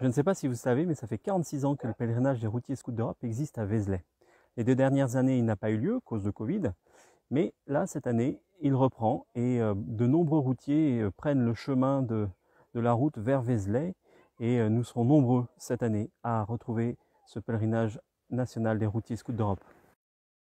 Je ne sais pas si vous savez, mais ça fait 46 ans que le pèlerinage des routiers scouts d'Europe existe à Vézelay. Les deux dernières années, il n'a pas eu lieu, cause de Covid, mais là, cette année, il reprend et euh, de nombreux routiers euh, prennent le chemin de, de la route vers Vézelay et euh, nous serons nombreux cette année à retrouver ce pèlerinage national des routiers scouts d'Europe.